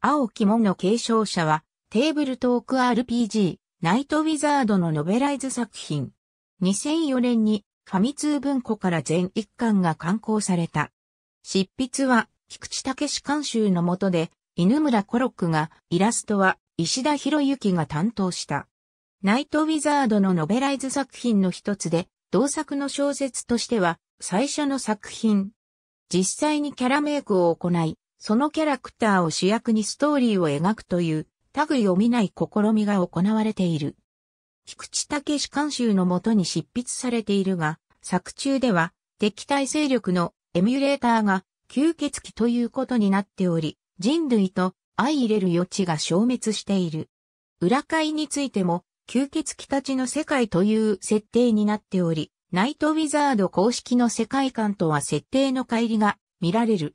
青木門の継承者は、テーブルトーク RPG、ナイトウィザードのノベライズ作品。2004年にファミ通文庫から全一巻が刊行された。執筆は菊池武監修の下で、犬村コロックが、イラストは石田博之が担当した。ナイトウィザードのノベライズ作品の一つで、同作の小説としては最初の作品。実際にキャラメイクを行い、そのキャラクターを主役にストーリーを描くという類を見ない試みが行われている。菊池武史監修のもとに執筆されているが、作中では敵対勢力のエミュレーターが吸血鬼ということになっており、人類と相入れる余地が消滅している。裏界についても、吸血鬼たちの世界という設定になっており、ナイトウィザード公式の世界観とは設定の乖離が見られる。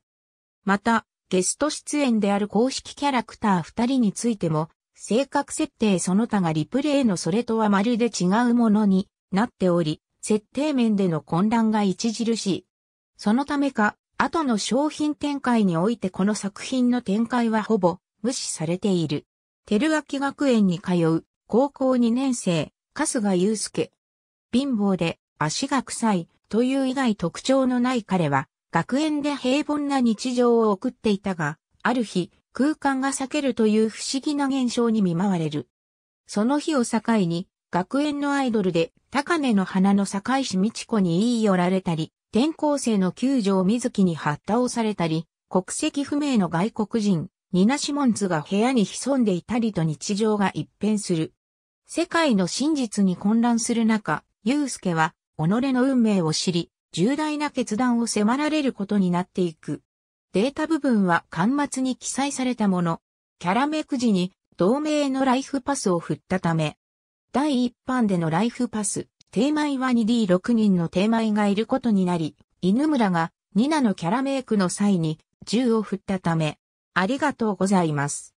また、ゲスト出演である公式キャラクター二人についても、性格設定その他がリプレイのそれとはまるで違うものになっており、設定面での混乱が著しい。そのためか、後の商品展開においてこの作品の展開はほぼ無視されている。照キ学園に通う高校2年生、春日祐介。貧乏で足が臭いという以外特徴のない彼は学園で平凡な日常を送っていたが、ある日、空間が裂けるという不思議な現象に見舞われる。その日を境に、学園のアイドルで、高根の花の坂石美智子に言い寄られたり、転校生の九条水木に発倒されたり、国籍不明の外国人、ニナシモンズが部屋に潜んでいたりと日常が一変する。世界の真実に混乱する中、ユースケは、己の運命を知り、重大な決断を迫られることになっていく。データ部分は端末に記載されたもの。キャラメク時に同盟のライフパスを振ったため、第一版でのライフパス、テーマイは 2D6 人のテーマイがいることになり、犬村がニナのキャラメイクの際に銃を振ったため、ありがとうございます。